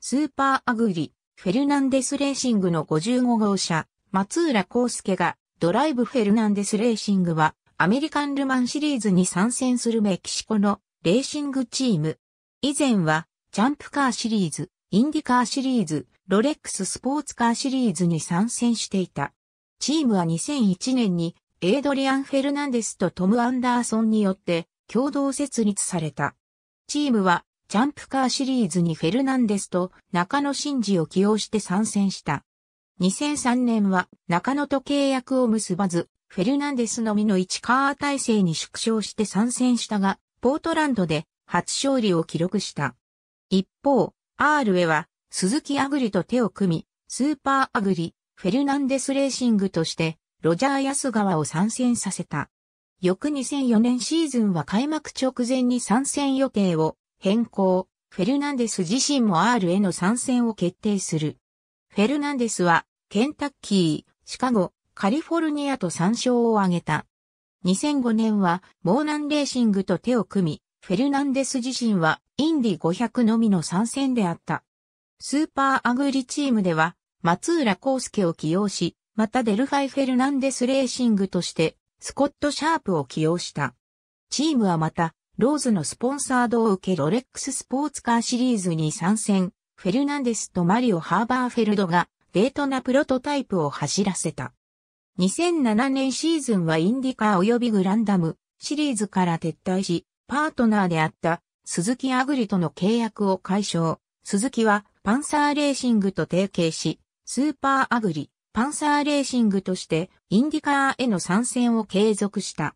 スーパーアグリ、フェルナンデスレーシングの55号車、松浦康介が、ドライブフェルナンデスレーシングは、アメリカンルマンシリーズに参戦するメキシコのレーシングチーム。以前は、ジャンプカーシリーズ、インディカーシリーズ、ロレックススポーツカーシリーズに参戦していた。チームは2001年に、エイドリアン・フェルナンデスとトム・アンダーソンによって共同設立された。チームはジャンプカーシリーズにフェルナンデスと中野真司を起用して参戦した。2003年は中野と契約を結ばず、フェルナンデスのみの1カー体制に縮小して参戦したが、ポートランドで初勝利を記録した。一方、R へは鈴木アグリと手を組み、スーパーアグリ、フェルナンデスレーシングとして、ロジャー安川を参戦させた。翌2004年シーズンは開幕直前に参戦予定を変更、フェルナンデス自身も R への参戦を決定する。フェルナンデスは、ケンタッキー、シカゴ、カリフォルニアと参照を挙げた。2005年は、モーナンレーシングと手を組み、フェルナンデス自身は、インディ500のみの参戦であった。スーパーアグリチームでは、松浦康介を起用し、またデルファイ・フェルナンデス・レーシングとして、スコット・シャープを起用した。チームはまた、ローズのスポンサードを受けロレックススポーツカーシリーズに参戦、フェルナンデスとマリオ・ハーバーフェルドが、デートなプロトタイプを走らせた。2007年シーズンはインディカー及びグランダムシリーズから撤退し、パートナーであった鈴木アグリとの契約を解消。鈴木はパンサーレーシングと提携し、スーパーアグリ、パンサーレーシングとしてインディカーへの参戦を継続した。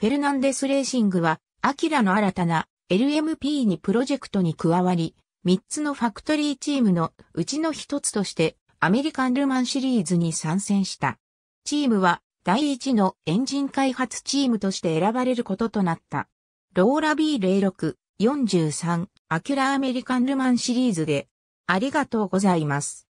フェルナンデスレーシングはアキラの新たな LMP にプロジェクトに加わり、3つのファクトリーチームのうちの1つとしてアメリカンルマンシリーズに参戦した。チームは第1のエンジン開発チームとして選ばれることとなった。ローラ B06、43、アキュラアメリカンルマンシリーズでありがとうございます。